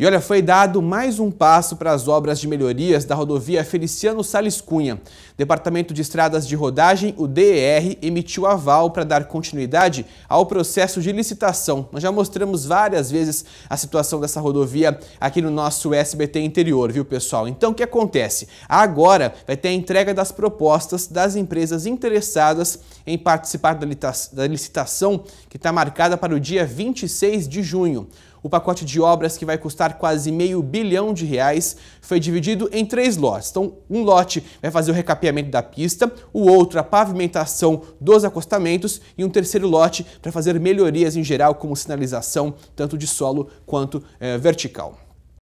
E olha, foi dado mais um passo para as obras de melhorias da rodovia Feliciano Sales Cunha. Departamento de Estradas de Rodagem, o DER, emitiu aval para dar continuidade ao processo de licitação. Nós já mostramos várias vezes a situação dessa rodovia aqui no nosso SBT interior, viu pessoal? Então o que acontece? Agora vai ter a entrega das propostas das empresas interessadas em participar da licitação que está marcada para o dia 26 de junho. O pacote de obras que vai custar quase meio bilhão de reais, foi dividido em três lotes. Então, um lote vai fazer o recapeamento da pista, o outro a pavimentação dos acostamentos e um terceiro lote para fazer melhorias em geral, como sinalização, tanto de solo quanto eh, vertical.